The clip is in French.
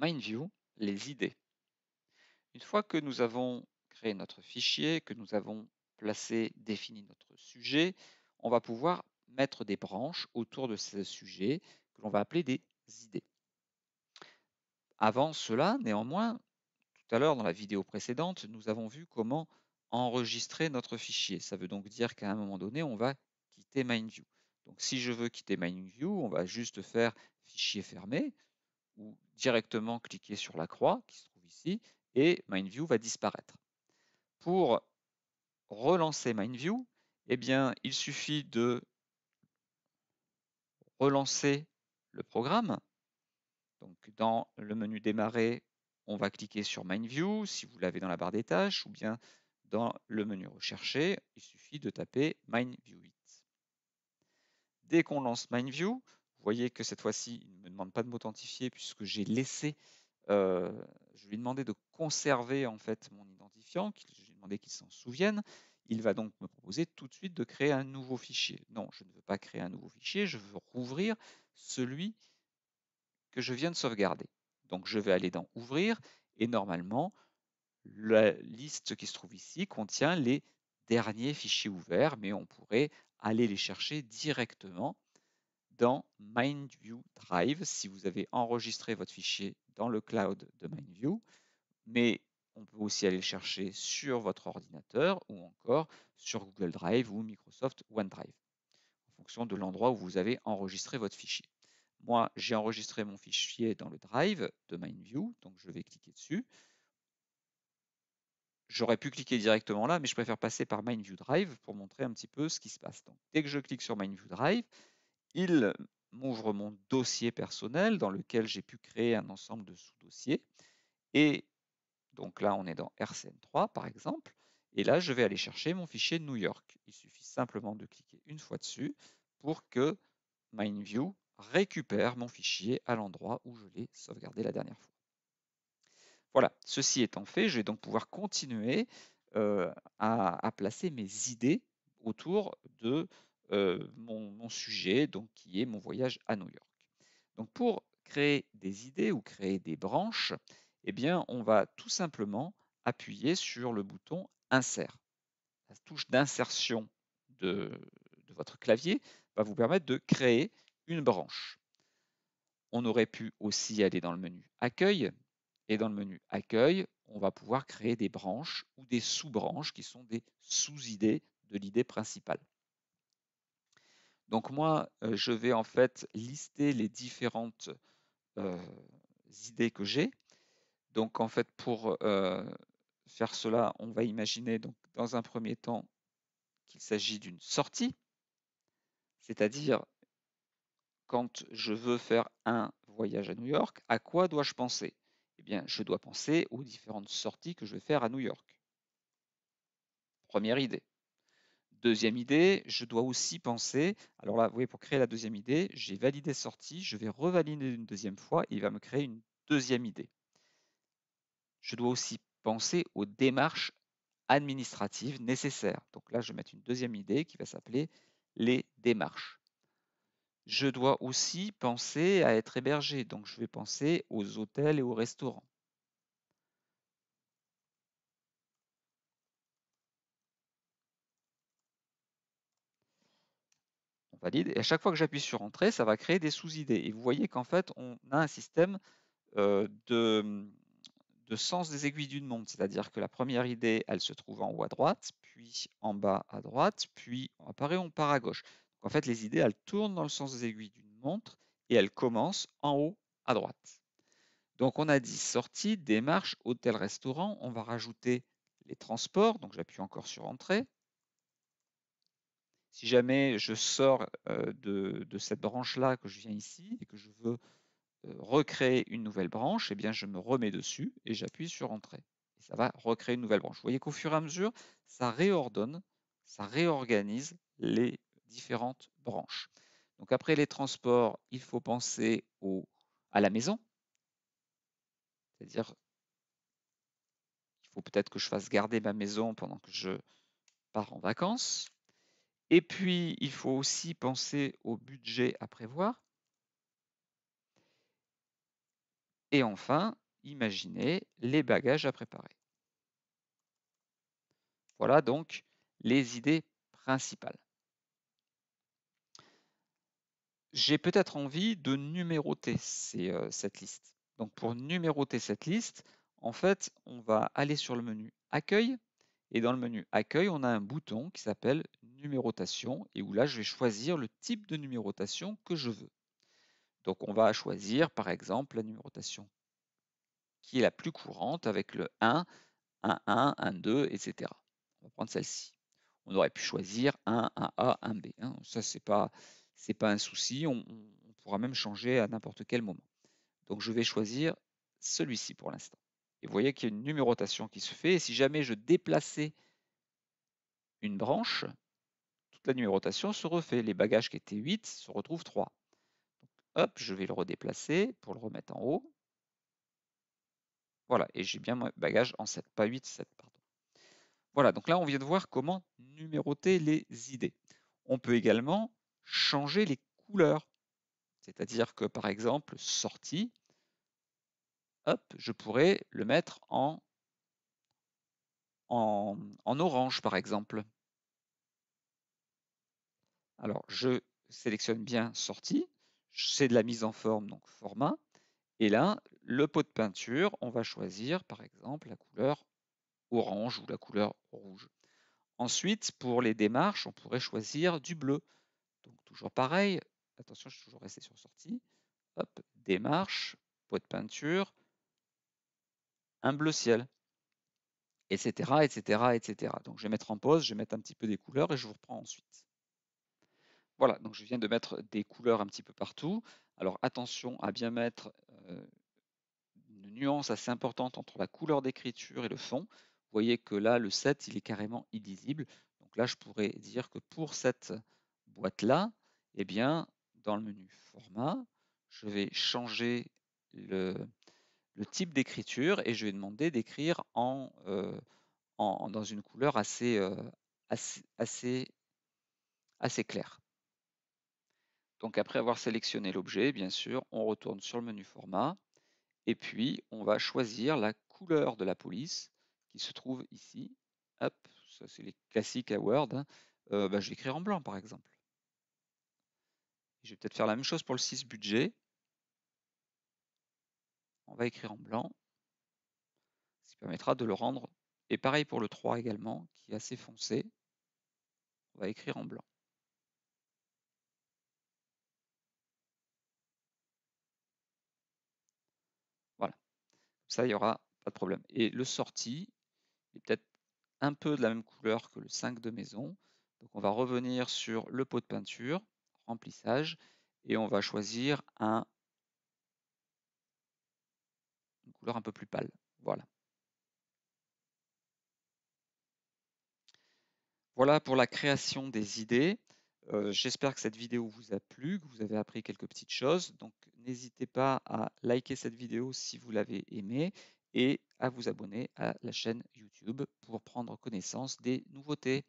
MindView les idées. Une fois que nous avons créé notre fichier, que nous avons placé, défini notre sujet, on va pouvoir mettre des branches autour de ce sujet que l'on va appeler des idées. Avant cela, néanmoins, tout à l'heure dans la vidéo précédente, nous avons vu comment enregistrer notre fichier. Ça veut donc dire qu'à un moment donné, on va quitter MindView. Donc si je veux quitter MindView, on va juste faire fichier fermé, ou directement cliquer sur la croix qui se trouve ici et MindView va disparaître. Pour relancer MindView, eh bien, il suffit de relancer le programme. Donc, dans le menu Démarrer, on va cliquer sur MindView si vous l'avez dans la barre des tâches ou bien dans le menu Rechercher, il suffit de taper MindView 8. Dès qu'on lance MindView, vous voyez que cette fois-ci, il ne me demande pas de m'authentifier puisque j'ai laissé, euh, je lui ai demandé de conserver en fait mon identifiant, je lui ai demandé qu'il s'en souvienne. Il va donc me proposer tout de suite de créer un nouveau fichier. Non, je ne veux pas créer un nouveau fichier, je veux rouvrir celui que je viens de sauvegarder. Donc je vais aller dans Ouvrir et normalement, la liste qui se trouve ici contient les derniers fichiers ouverts, mais on pourrait aller les chercher directement dans MindView Drive si vous avez enregistré votre fichier dans le cloud de MindView, mais on peut aussi aller le chercher sur votre ordinateur ou encore sur Google Drive ou Microsoft OneDrive, en fonction de l'endroit où vous avez enregistré votre fichier. Moi, j'ai enregistré mon fichier dans le Drive de MindView, donc je vais cliquer dessus. J'aurais pu cliquer directement là, mais je préfère passer par MindView Drive pour montrer un petit peu ce qui se passe. Donc, dès que je clique sur MindView Drive, il m'ouvre mon dossier personnel dans lequel j'ai pu créer un ensemble de sous-dossiers. Et donc là, on est dans RCN3 par exemple. Et là, je vais aller chercher mon fichier New York. Il suffit simplement de cliquer une fois dessus pour que MindView récupère mon fichier à l'endroit où je l'ai sauvegardé la dernière fois. Voilà, ceci étant fait, je vais donc pouvoir continuer euh, à, placer mes idées autour de euh, mon, sujet, donc, qui est mon voyage à New York. Donc pour créer des idées ou créer des branches, eh bien, on va tout simplement appuyer sur le bouton Insert. La touche d'insertion de votre clavier va vous permettre de créer une branche. On aurait pu aussi aller dans le menu Accueil. Et dans le menu Accueil, on va pouvoir créer des branches ou des sous-branches qui sont des sous-idées de l'idée principale. Donc moi, je vais en fait lister les différentes idées que j'ai. Donc en fait, pour faire cela, on va imaginer donc, dans un premier temps qu'il s'agit d'une sortie, c'est-à-dire quand je veux faire un voyage à New York, à quoi dois-je penser Eh bien, je dois penser aux différentes sorties que je vais faire à New York. Première idée. Deuxième idée, je dois aussi penser, alors là, vous voyez, pour créer la deuxième idée, j'ai validé sortie, je vais revalider une deuxième fois et il va me créer une deuxième idée. Je dois aussi penser aux démarches administratives nécessaires. Donc là, je vais mettre une deuxième idée qui va s'appeler les démarches. Je dois aussi penser à être hébergé, donc je vais penser aux hôtels et aux restaurants. valide. Et à chaque fois que j'appuie sur Entrée, ça va créer des sous-idées. Et vous voyez qu'en fait, on a un système de, de, sens des aiguilles d'une montre. C'est-à-dire que la première idée, elle se trouve en haut à droite, puis en bas à droite, puis on apparaît, on part à gauche. Donc, en fait, les idées, elles tournent dans le sens des aiguilles d'une montre et elles commencent en haut à droite. Donc on a dit sortie, démarche, hôtel, restaurant. On va rajouter les transports. Donc j'appuie encore sur entrée si jamais je sors de, cette branche-là que je viens ici et que je veux recréer une nouvelle branche, eh bien je me remets dessus et j'appuie sur Entrée. Et ça va recréer une nouvelle branche. Vous voyez qu'au fur et à mesure, ça réordonne, ça réorganise les différentes branches. Donc après les transports, il faut penser à la maison. C'est-à-dire, il faut peut-être que je fasse garder ma maison pendant que je pars en vacances. Et puis, il faut aussi penser au budget à prévoir. Et enfin, imaginer les bagages à préparer. Voilà donc les idées principales. J'ai peut-être envie de numéroter euh, cette liste. Donc pour numéroter cette liste, en fait, on va aller sur le menu Accueil, et dans le menu Accueil, on a un bouton qui s'appelle Numérotation et où là, je vais choisir le type de numérotation que je veux. Donc, on va choisir, par exemple, la numérotation qui est la plus courante avec le 1, 1, 1, 1, 2, etc. On va prendre celle-ci. On aurait pu choisir 1, 1A, 1B. Ça, ce n'est pas, pas, un souci. on pourra même changer à n'importe quel moment. Donc, je vais choisir celui-ci pour l'instant. Et vous voyez qu'il y a une numérotation qui se fait. Et si jamais je déplaçais une branche, toute la numérotation se refait. Les bagages qui étaient 8 se retrouvent 3. hop, je vais le redéplacer pour le remettre en haut. Voilà, et j'ai bien mon bagage en 7, pas 8, 7, pardon. Voilà, donc là, on vient de voir comment numéroter les idées. On peut également changer les couleurs. C'est-à-dire que, par exemple, sortie, je pourrais le mettre en, en, orange, par exemple. Alors, je sélectionne bien sortie, c'est de la mise en forme, donc format. Et là, le pot de peinture, on va choisir par exemple la couleur orange ou la couleur rouge. Ensuite, pour les démarches, on pourrait choisir du bleu. Donc toujours pareil, attention, je suis toujours resté sur sortie. Hop, démarche, pot de peinture, un bleu ciel, etc., etc., etc. Donc je vais mettre en pause, je vais mettre un petit peu des couleurs et je vous reprends ensuite. Voilà, donc je viens de mettre des couleurs un petit peu partout. Alors attention à bien mettre euh, une nuance assez importante entre la couleur d'écriture et le fond. Vous voyez que là, le 7, il est carrément illisible. Donc là, je pourrais dire que pour cette boîte-là, eh bien, dans le menu format, je vais changer le, type d'écriture et je vais demander d'écrire euh, en, dans une couleur euh, assez, assez, assez, claire. Donc après avoir sélectionné l'objet, bien sûr, on retourne sur le menu format et puis on va choisir la couleur de la police qui se trouve ici. Hop, ça c'est les classiques à Word. Hein. Euh, bah, je vais écrire en blanc par exemple. Je vais peut-être faire la même chose pour le 6 budget on va écrire en blanc, ce qui permettra de le rendre. Et pareil pour le 3 également, qui est assez foncé, on va écrire en blanc. Voilà, ça, il n'y aura pas de problème. Et le sorti, est peut-être un peu de la même couleur que le 5 de maison. Donc on va revenir sur le pot de peinture, remplissage, et on va choisir un un peu plus pâle. Voilà. Voilà pour la création des idées. Euh, j'espère que cette vidéo vous a plu, que vous avez appris quelques petites choses. Donc n'hésitez pas à liker cette vidéo si vous l'avez aimée et à vous abonner à la chaîne YouTube pour prendre connaissance des nouveautés.